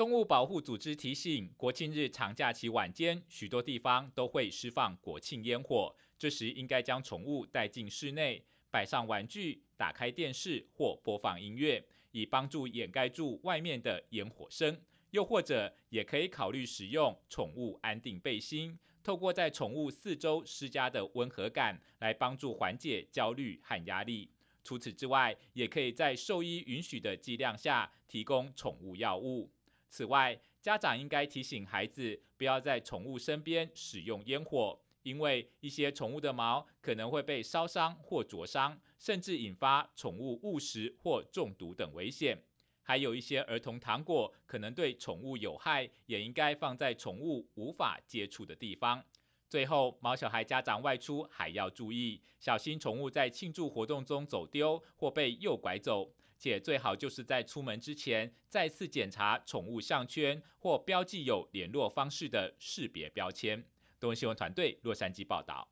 动物保护组织提醒，国庆日长假期晚间，许多地方都会释放国庆烟火，这时应该将宠物带进室内，摆上玩具，打开电视或播放音乐，以帮助掩盖住外面的烟火声。又或者，也可以考虑使用宠物安定背心，透过在宠物四周施加的温和感，来帮助缓解焦虑和压力。除此之外，也可以在兽医允许的剂量下提供宠物药物。此外，家长应该提醒孩子不要在宠物身边使用烟火，因为一些宠物的毛可能会被烧伤或灼伤，甚至引发宠物误食或中毒等危险。还有一些儿童糖果可能对宠物有害，也应该放在宠物无法接触的地方。最后，毛小孩家长外出还要注意，小心宠物在庆祝活动中走丢或被诱拐走。且最好就是在出门之前再次检查宠物项圈或标记有联络方式的识别标签。东新闻团队洛杉矶报道。